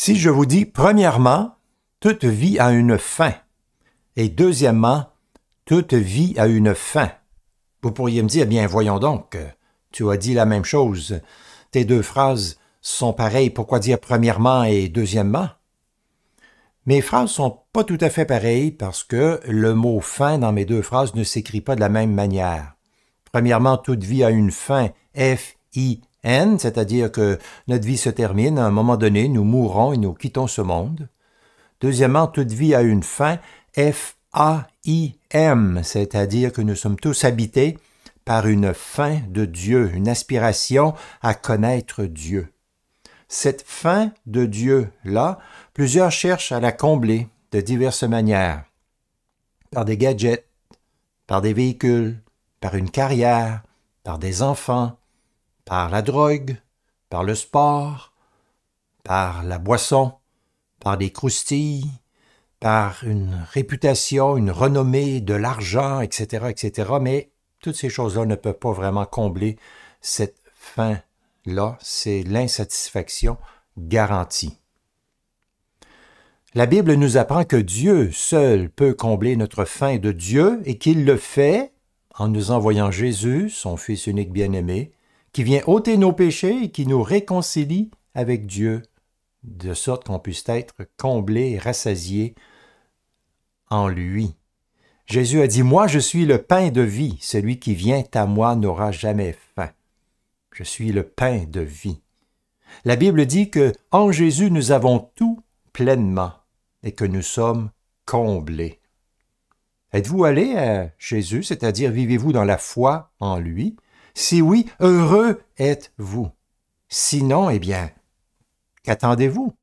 Si je vous dis, premièrement, toute vie a une fin, et deuxièmement, toute vie a une fin, vous pourriez me dire, bien voyons donc, tu as dit la même chose, tes deux phrases sont pareilles, pourquoi dire premièrement et deuxièmement? Mes phrases sont pas tout à fait pareilles parce que le mot fin dans mes deux phrases ne s'écrit pas de la même manière. Premièrement, toute vie a une fin, F-I-N, N, c'est-à-dire que notre vie se termine, à un moment donné, nous mourons et nous quittons ce monde. Deuxièmement, toute vie a une fin, F-A-I-M, c'est-à-dire que nous sommes tous habités par une fin de Dieu, une aspiration à connaître Dieu. Cette fin de Dieu-là, plusieurs cherchent à la combler de diverses manières, par des gadgets, par des véhicules, par une carrière, par des enfants, par la drogue, par le sport, par la boisson, par des croustilles, par une réputation, une renommée, de l'argent, etc., etc. Mais toutes ces choses-là ne peuvent pas vraiment combler cette faim-là, c'est l'insatisfaction garantie. La Bible nous apprend que Dieu seul peut combler notre faim de Dieu et qu'il le fait en nous envoyant Jésus, son Fils unique bien-aimé, qui vient ôter nos péchés et qui nous réconcilie avec Dieu, de sorte qu'on puisse être comblé et rassasié en lui. Jésus a dit, Moi je suis le pain de vie, celui qui vient à moi n'aura jamais faim. Je suis le pain de vie. La Bible dit que en Jésus nous avons tout pleinement et que nous sommes comblés. Êtes-vous allé à Jésus, c'est-à-dire vivez-vous dans la foi en lui si oui, heureux êtes-vous. Sinon, eh bien, qu'attendez-vous?